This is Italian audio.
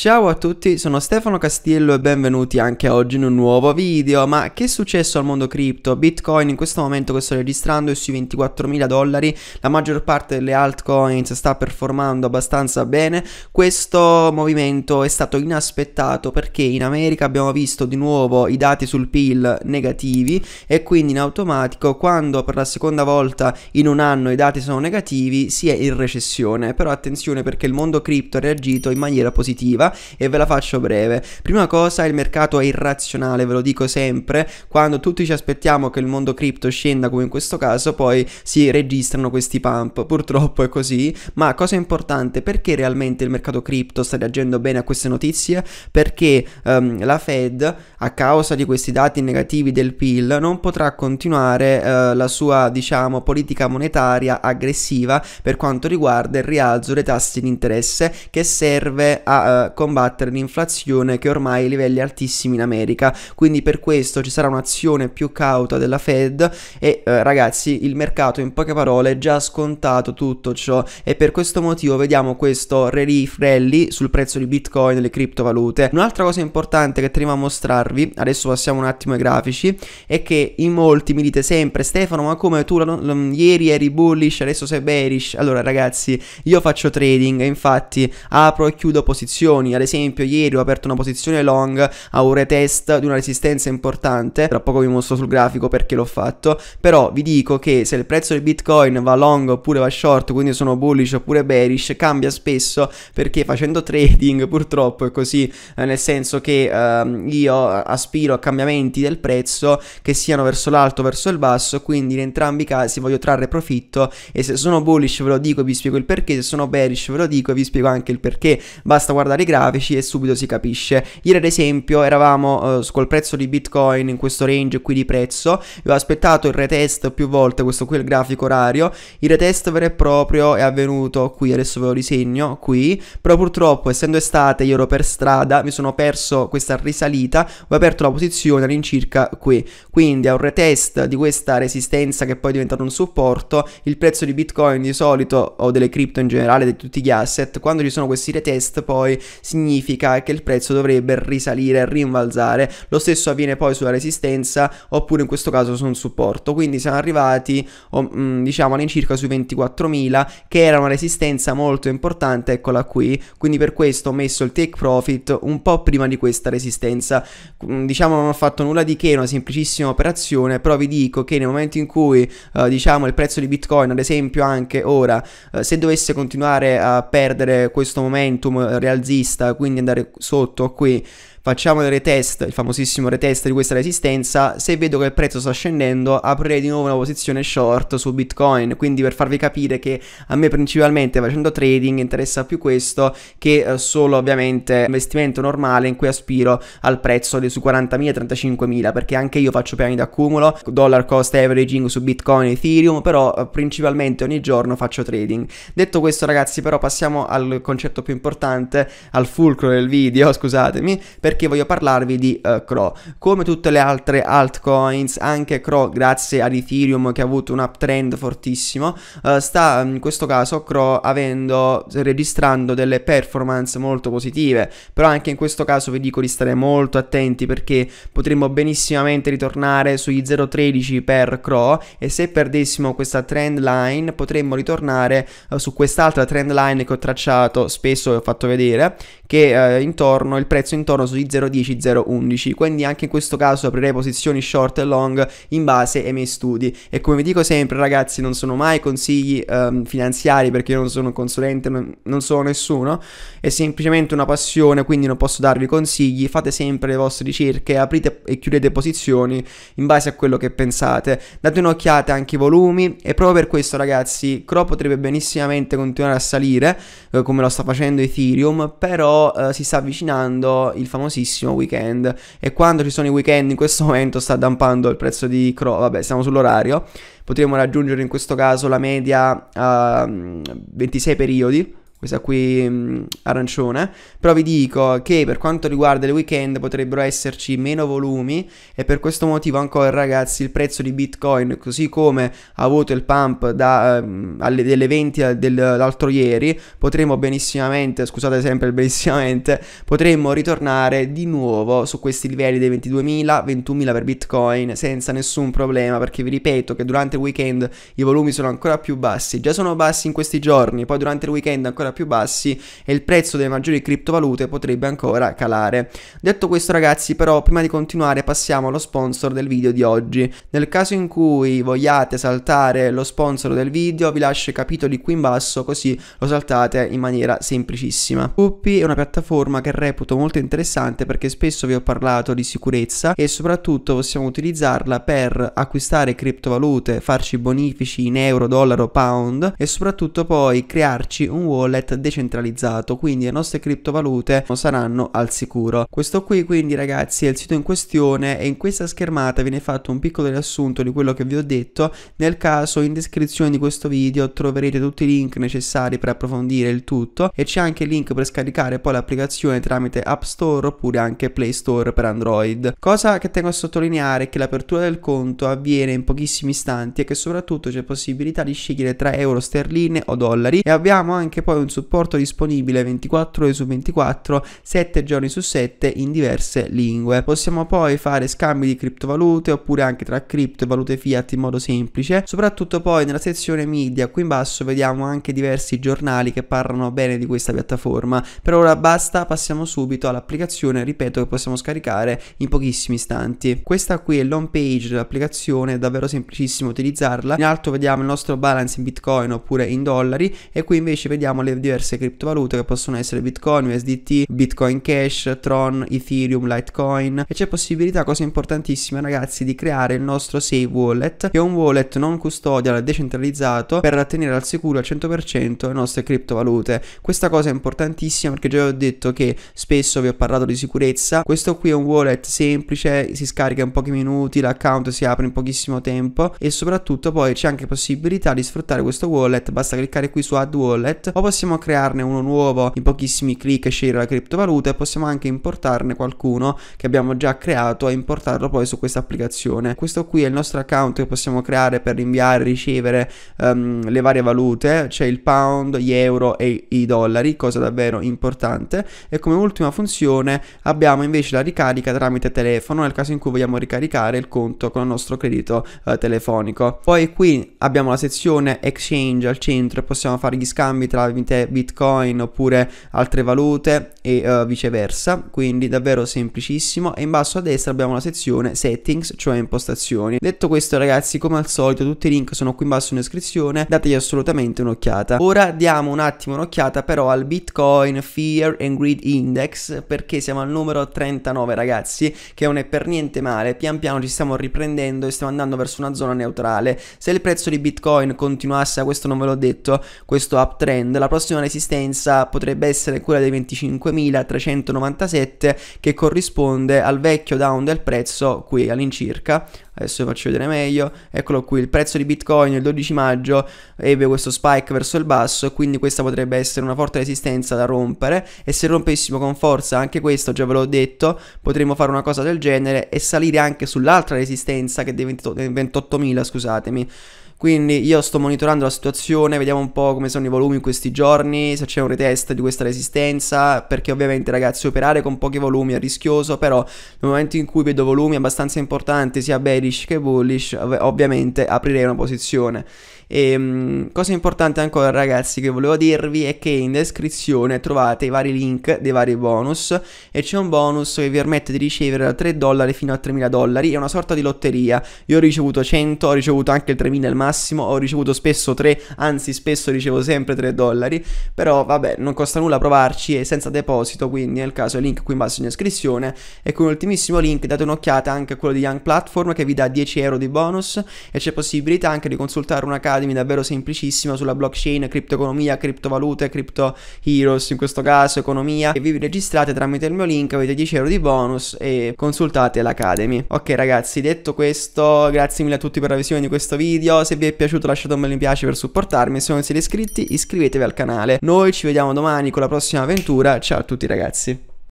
Ciao a tutti, sono Stefano Castiello e benvenuti anche oggi in un nuovo video. Ma che è successo al mondo cripto? Bitcoin in questo momento che sto registrando è sui 24.000 dollari, la maggior parte delle altcoins sta performando abbastanza bene. Questo movimento è stato inaspettato perché in America abbiamo visto di nuovo i dati sul PIL negativi e quindi in automatico quando per la seconda volta in un anno i dati sono negativi si è in recessione. Però attenzione perché il mondo cripto ha reagito in maniera positiva e ve la faccio breve. Prima cosa, il mercato è irrazionale, ve lo dico sempre, quando tutti ci aspettiamo che il mondo cripto scenda come in questo caso, poi si registrano questi pump. Purtroppo è così, ma cosa importante, perché realmente il mercato cripto sta reagendo bene a queste notizie? Perché um, la Fed, a causa di questi dati negativi del PIL, non potrà continuare uh, la sua, diciamo, politica monetaria aggressiva per quanto riguarda il rialzo dei tassi di interesse che serve a uh, combattere l'inflazione che ormai è ai livelli altissimi in America. Quindi per questo ci sarà un'azione più cauta della Fed e eh, ragazzi il mercato in poche parole è già scontato tutto ciò e per questo motivo vediamo questo relief rally sul prezzo di Bitcoin e le criptovalute. Un'altra cosa importante che teniamo a mostrarvi, adesso passiamo un attimo ai grafici, è che in molti mi dite sempre Stefano ma come tu ieri eri bullish adesso sei bearish? Allora ragazzi io faccio trading e infatti apro e chiudo posizioni posizioni. Ad esempio, ieri ho aperto una posizione long a un retest di una resistenza importante. Tra poco vi mostro sul grafico perché l'ho fatto. Però vi dico che se il prezzo del Bitcoin va long oppure va short, quindi sono bullish oppure bearish, cambia spesso perché facendo trading purtroppo è così, eh, nel senso che eh, io aspiro a cambiamenti del prezzo che siano verso l'alto o verso il basso, quindi in entrambi i casi voglio trarre profitto e se sono bullish ve lo dico e vi spiego il perché, se sono bearish ve lo dico e vi spiego anche il perché. Basta guardare i grafici grafici e subito si capisce. Ieri ad esempio eravamo eh, col prezzo di Bitcoin in questo range qui di prezzo, io ho aspettato il retest più volte, questo qui è il grafico orario, il retest vero e proprio è avvenuto qui, adesso ve lo disegno, qui, però purtroppo essendo estate io ero per strada, mi sono perso questa risalita, ho aperto la posizione all'incirca qui, quindi a un retest di questa resistenza che poi è diventato un supporto, il prezzo di Bitcoin di solito o delle cripto in generale, di tutti gli asset, quando ci sono questi retest poi significa che il prezzo dovrebbe risalire, rimbalzare. Lo stesso avviene poi sulla resistenza oppure in questo caso su un supporto. Quindi siamo arrivati um, diciamo all'incirca sui 24.000 che era una resistenza molto importante, eccola qui. Quindi per questo ho messo il take profit un po' prima di questa resistenza. Mm, diciamo non ho fatto nulla di che, una semplicissima operazione, però vi dico che nel momento in cui uh, diciamo il prezzo di Bitcoin, ad esempio anche ora, uh, se dovesse continuare a perdere questo momentum uh, eh, realzista quindi andare sotto qui facciamo il retest, il famosissimo retest di questa resistenza, se vedo che il prezzo sta scendendo aprirei di nuovo una posizione short su Bitcoin, quindi per farvi capire che a me principalmente facendo trading interessa più questo che eh, solo ovviamente investimento normale in cui aspiro al prezzo dei su 40.000 35.000 perché anche io faccio piani d'accumulo, dollar cost averaging su Bitcoin, Ethereum, però eh, principalmente ogni giorno faccio trading. Detto questo ragazzi però passiamo al concetto più importante, al fulcro del video, scusatemi, perché perché voglio parlarvi di uh, Crow. Come tutte le altre altcoins, anche Crow, grazie ad Ethereum che ha avuto un uptrend fortissimo, uh, sta mm, in questo caso Crow avendo, registrando delle performance molto positive, però anche in questo caso vi dico di stare molto attenti perché potremmo benissimamente ritornare sugli 0.13 per Crow e se perdessimo questa trend line potremmo ritornare uh, su quest'altra trend line che ho tracciato spesso e ho fatto vedere che intorno il prezzo intorno sugli 010 011 quindi anche in questo caso aprirei posizioni short e long in base ai miei studi e come vi dico sempre ragazzi non sono mai consigli um, finanziari perché io non sono un consulente non, non sono nessuno è semplicemente una passione quindi non posso darvi consigli fate sempre le vostre ricerche aprite e chiudete posizioni in base a quello che pensate date un'occhiata anche ai volumi e proprio per questo ragazzi Crow potrebbe benissimamente continuare a salire eh, come lo sta facendo Ethereum però eh, si sta avvicinando il famoso famosissimo weekend e quando ci sono i weekend in questo momento sta dampando il prezzo di Crow, vabbè siamo sull'orario, potremmo raggiungere in questo caso la media a uh, mm, 26 periodi questa qui mh, mm, arancione, però vi dico che per quanto riguarda il weekend potrebbero esserci meno volumi e per questo motivo ancora ragazzi il prezzo di Bitcoin così come ha avuto il pump da, um, alle, delle 20 dell'altro ieri potremmo benissimamente, scusate sempre il benissimamente, potremmo ritornare di nuovo su questi livelli dei 22.000, 21.000 per Bitcoin senza nessun problema perché vi ripeto che durante il weekend i volumi sono ancora più bassi, già sono bassi in questi giorni, poi durante il weekend ancora ancora più bassi e il prezzo delle maggiori criptovalute potrebbe ancora calare. Detto questo ragazzi però prima di continuare passiamo allo sponsor del video di oggi. Nel caso in cui vogliate saltare lo sponsor del video vi lascio i capitoli qui in basso così lo saltate in maniera semplicissima. Copy è una piattaforma che reputo molto interessante perché spesso vi ho parlato di sicurezza e soprattutto possiamo utilizzarla per acquistare criptovalute, farci bonifici in euro, dollaro, pound e soprattutto poi crearci un wallet wallet decentralizzato, quindi le nostre criptovalute saranno al sicuro. Questo qui quindi ragazzi è il sito in questione e in questa schermata viene fatto un piccolo riassunto di quello che vi ho detto, nel caso in descrizione di questo video troverete tutti i link necessari per approfondire il tutto e c'è anche il link per scaricare poi l'applicazione tramite App Store oppure anche Play Store per Android. Cosa che tengo a sottolineare è che l'apertura del conto avviene in pochissimi istanti e che soprattutto c'è possibilità di scegliere tra euro sterline o dollari e abbiamo anche poi un con supporto disponibile 24 ore su 24, 7 giorni su 7 in diverse lingue. Possiamo poi fare scambi di criptovalute oppure anche tra cripto e valute fiat in modo semplice. Soprattutto poi nella sezione media qui in basso vediamo anche diversi giornali che parlano bene di questa piattaforma. Per ora basta, passiamo subito all'applicazione, ripeto che possiamo scaricare in pochissimi istanti. Questa qui è l'home page dell'applicazione, è davvero semplicissimo utilizzarla. In alto vediamo il nostro balance in bitcoin oppure in dollari e qui invece vediamo le diverse criptovalute che possono essere Bitcoin, USDT, Bitcoin Cash, Tron, Ethereum, Litecoin e c'è possibilità, cosa importantissima ragazzi, di creare il nostro Save Wallet che è un wallet non custodial decentralizzato per tenere al sicuro al 100% le nostre criptovalute. Questa cosa è importantissima perché già vi ho detto che spesso vi ho parlato di sicurezza, questo qui è un wallet semplice, si scarica in pochi minuti, l'account si apre in pochissimo tempo e soprattutto poi c'è anche possibilità di sfruttare questo wallet, basta cliccare qui su Add Wallet o possiamo possiamo crearne uno nuovo in pochissimi clic e scegliere la criptovaluta e possiamo anche importarne qualcuno che abbiamo già creato e importarlo poi su questa applicazione. Questo qui è il nostro account che possiamo creare per inviare e ricevere um, le varie valute, c'è cioè il pound, gli euro e i dollari, cosa davvero importante e come ultima funzione abbiamo invece la ricarica tramite telefono nel caso in cui vogliamo ricaricare il conto con il nostro credito eh, telefonico. Poi qui abbiamo la sezione exchange al centro e possiamo fare gli scambi tra Vintage bitcoin oppure altre valute e uh, viceversa quindi davvero semplicissimo e in basso a destra abbiamo la sezione settings cioè impostazioni detto questo ragazzi come al solito tutti i link sono qui in basso in descrizione dategli assolutamente un'occhiata ora diamo un attimo un'occhiata però al bitcoin fear and greed index perché siamo al numero 39 ragazzi che non è per niente male pian piano ci stiamo riprendendo e stiamo andando verso una zona neutrale se il prezzo di bitcoin continuasse questo non ve l'ho detto questo uptrend la prossima prossima resistenza potrebbe essere quella dei 25.397 che corrisponde al vecchio down del prezzo qui all'incirca adesso vi faccio vedere meglio, eccolo qui, il prezzo di Bitcoin il 12 maggio ebbe questo spike verso il basso, quindi questa potrebbe essere una forte resistenza da rompere e se rompessimo con forza anche questo, già ve l'ho detto, potremmo fare una cosa del genere e salire anche sull'altra resistenza che è dei 28.000, scusatemi. Quindi io sto monitorando la situazione, vediamo un po' come sono i volumi in questi giorni, se c'è un retest di questa resistenza, perché ovviamente ragazzi operare con pochi volumi è rischioso, però nel momento in cui vedo volumi abbastanza importanti sia bearish che bullish, ov ovviamente aprirei una posizione. E, ehm, cosa importante ancora ragazzi che volevo dirvi è che in descrizione trovate i vari link dei vari bonus e c'è un bonus che vi permette di ricevere da 3 dollari fino a 3.000 dollari, è una sorta di lotteria, io ho ricevuto 100, ho ricevuto anche il 3.000 e il massimo massimo, ho ricevuto spesso 3, anzi spesso ricevo sempre 3 dollari, però vabbè non costa nulla provarci e senza deposito, quindi nel caso il link qui in basso in descrizione e con ultimissimo link date un'occhiata anche a quello di Young Platform che vi dà 10 euro di bonus e c'è possibilità anche di consultare un'academy davvero semplicissima sulla blockchain, criptoeconomia, criptovalute, crypto heroes in questo caso, economia e vi registrate tramite il mio link, avete 10 euro di bonus e consultate l'Academy. Ok ragazzi, detto questo, grazie mille a tutti per la visione di questo video, se vi è piaciuto lasciate un bel mi piace per supportarmi, se non siete iscritti iscrivetevi al canale. Noi ci vediamo domani con la prossima avventura, ciao a tutti ragazzi.